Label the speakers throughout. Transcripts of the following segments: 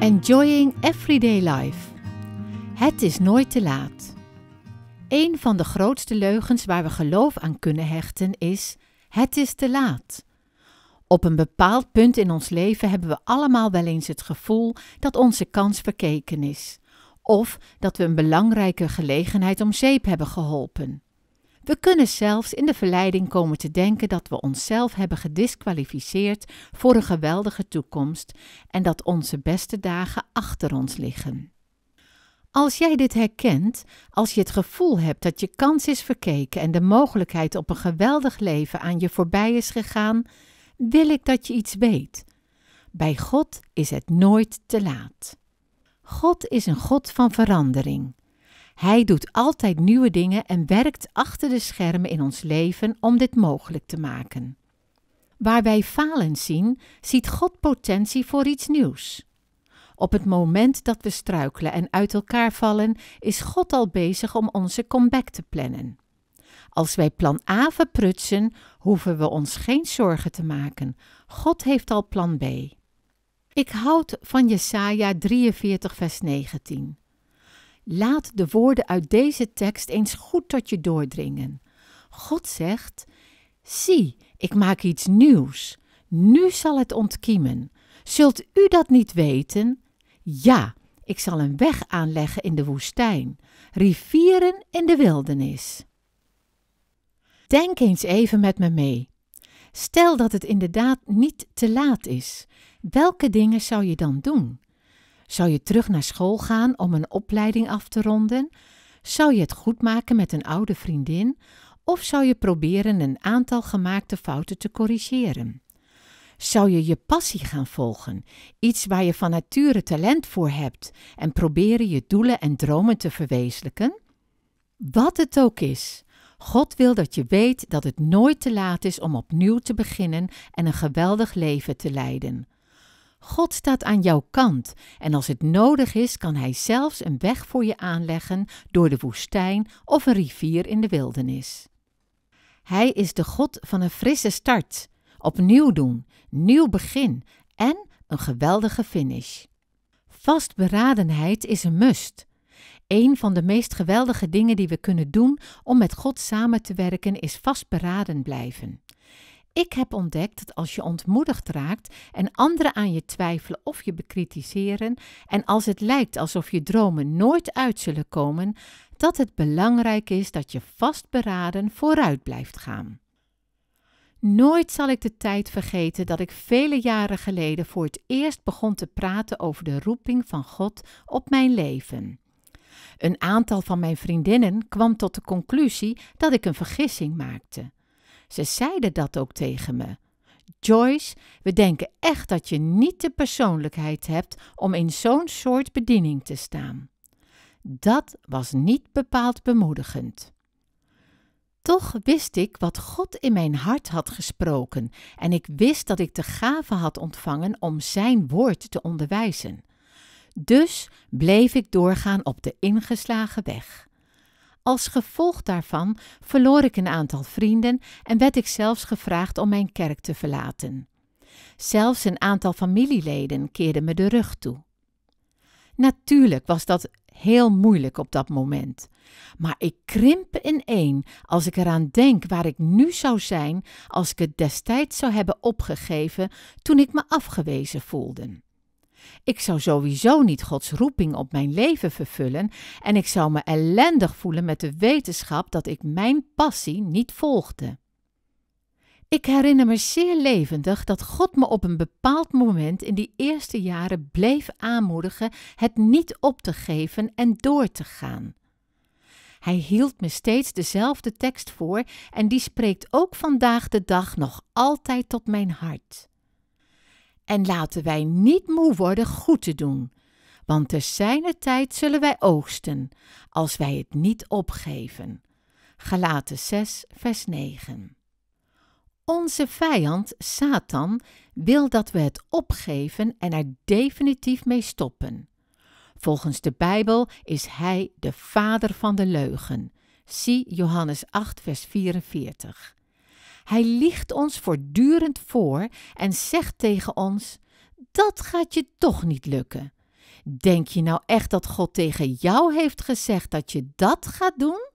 Speaker 1: Mm. Enjoying Everyday Life. Het is nooit te laat. Een van de grootste leugens waar we geloof aan kunnen hechten is: het is te laat. Op een bepaald punt in ons leven hebben we allemaal wel eens het gevoel dat onze kans verkeken is, of dat we een belangrijke gelegenheid om zeep hebben geholpen. We kunnen zelfs in de verleiding komen te denken dat we onszelf hebben gedisqualificeerd voor een geweldige toekomst en dat onze beste dagen achter ons liggen. Als jij dit herkent, als je het gevoel hebt dat je kans is verkeken en de mogelijkheid op een geweldig leven aan je voorbij is gegaan, wil ik dat je iets weet. Bij God is het nooit te laat. God is een God van verandering. Hij doet altijd nieuwe dingen en werkt achter de schermen in ons leven om dit mogelijk te maken. Waar wij falen zien, ziet God potentie voor iets nieuws. Op het moment dat we struikelen en uit elkaar vallen, is God al bezig om onze comeback te plannen. Als wij plan A verprutsen, hoeven we ons geen zorgen te maken. God heeft al plan B. Ik houd van Jesaja 43, vers 19. Laat de woorden uit deze tekst eens goed tot je doordringen. God zegt: Zie, ik maak iets nieuws. Nu zal het ontkiemen. Zult u dat niet weten? Ja, ik zal een weg aanleggen in de woestijn, rivieren in de wildernis. Denk eens even met me mee. Stel dat het inderdaad niet te laat is. Welke dingen zou je dan doen? Zou je terug naar school gaan om een opleiding af te ronden? Zou je het goedmaken met een oude vriendin? Of zou je proberen een aantal gemaakte fouten te corrigeren? Zou je je passie gaan volgen, iets waar je van nature talent voor hebt, en proberen je doelen en dromen te verwezenlijken? Wat het ook is, God wil dat je weet dat het nooit te laat is om opnieuw te beginnen en een geweldig leven te leiden. God staat aan jouw kant en als het nodig is, kan Hij zelfs een weg voor je aanleggen door de woestijn of een rivier in de wildernis. Hij is de God van een frisse start, opnieuw doen, nieuw begin en een geweldige finish. Vastberadenheid is een must. Een van de meest geweldige dingen die we kunnen doen om met God samen te werken is vastberaden blijven. Ik heb ontdekt dat als je ontmoedigd raakt en anderen aan je twijfelen of je bekritiseren, en als het lijkt alsof je dromen nooit uit zullen komen, dat het belangrijk is dat je vastberaden vooruit blijft gaan. Nooit zal ik de tijd vergeten dat ik vele jaren geleden voor het eerst begon te praten over de roeping van God op mijn leven. Een aantal van mijn vriendinnen kwam tot de conclusie dat ik een vergissing maakte. Ze zeiden dat ook tegen me. Joyce, we denken echt dat je niet de persoonlijkheid hebt om in zo'n soort bediening te staan. Dat was niet bepaald bemoedigend. Toch wist ik wat God in mijn hart had gesproken, en ik wist dat ik de gave had ontvangen om Zijn woord te onderwijzen. Dus bleef ik doorgaan op de ingeslagen weg. Als gevolg daarvan verloor ik een aantal vrienden en werd ik zelfs gevraagd om mijn kerk te verlaten. Zelfs een aantal familieleden keerde me de rug toe. Natuurlijk was dat heel moeilijk op dat moment. Maar ik krimp ineen als ik eraan denk waar ik nu zou zijn als ik het destijds zou hebben opgegeven toen ik me afgewezen voelde. Ik zou sowieso niet Gods roeping op mijn leven vervullen en ik zou me ellendig voelen met de wetenschap dat ik mijn passie niet volgde. Ik herinner me zeer levendig dat God me op een bepaald moment in die eerste jaren bleef aanmoedigen het niet op te geven en door te gaan. Hij hield me steeds dezelfde tekst voor en die spreekt ook vandaag de dag nog altijd tot mijn hart. En laten wij niet moe worden goed te doen, want te zijner tijd zullen wij oogsten, als wij het niet opgeven. Galaten 6, vers 9. Onze vijand, Satan, wil dat we het opgeven en er definitief mee stoppen. Volgens de Bijbel is hij de vader van de leugen. Zie Johannes 8, vers 44. Hij liegt ons voortdurend voor en zegt tegen ons: Dat gaat je toch niet lukken. Denk je nou echt dat God tegen jou heeft gezegd dat je dat gaat doen?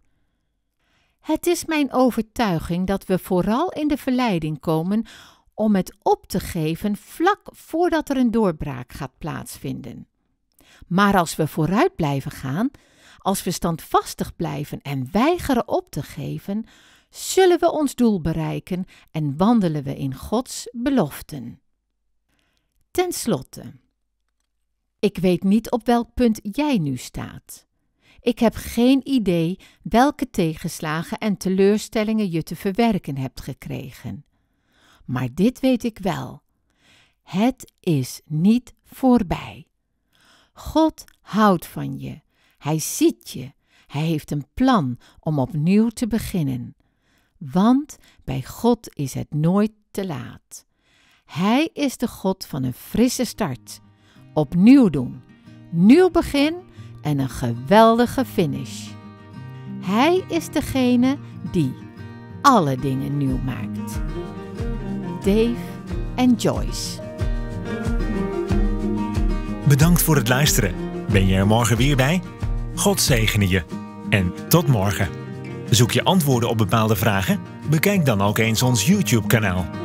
Speaker 1: Het is mijn overtuiging dat we vooral in de verleiding komen om het op te geven vlak voordat er een doorbraak gaat plaatsvinden. Maar als we vooruit blijven gaan, als we standvastig blijven en weigeren op te geven, zullen we ons doel bereiken en wandelen we in Gods beloften. Ten slotte, ik weet niet op welk punt jij nu staat. Ik heb geen idee welke tegenslagen en teleurstellingen je te verwerken hebt gekregen. Maar dit weet ik wel. Het is niet voorbij. God houdt van je. Hij ziet je. Hij heeft een plan om opnieuw te beginnen. Want bij God is het nooit te laat. Hij is de God van een frisse start. Opnieuw doen, nieuw begin en een geweldige finish. Hij is degene die alle dingen nieuw maakt. Dave en Joyce. Bedankt voor het luisteren. Ben je er morgen weer bij? God zegene je en tot morgen. Zoek je antwoorden op bepaalde vragen? Bekijk dan ook eens ons YouTube-kanaal.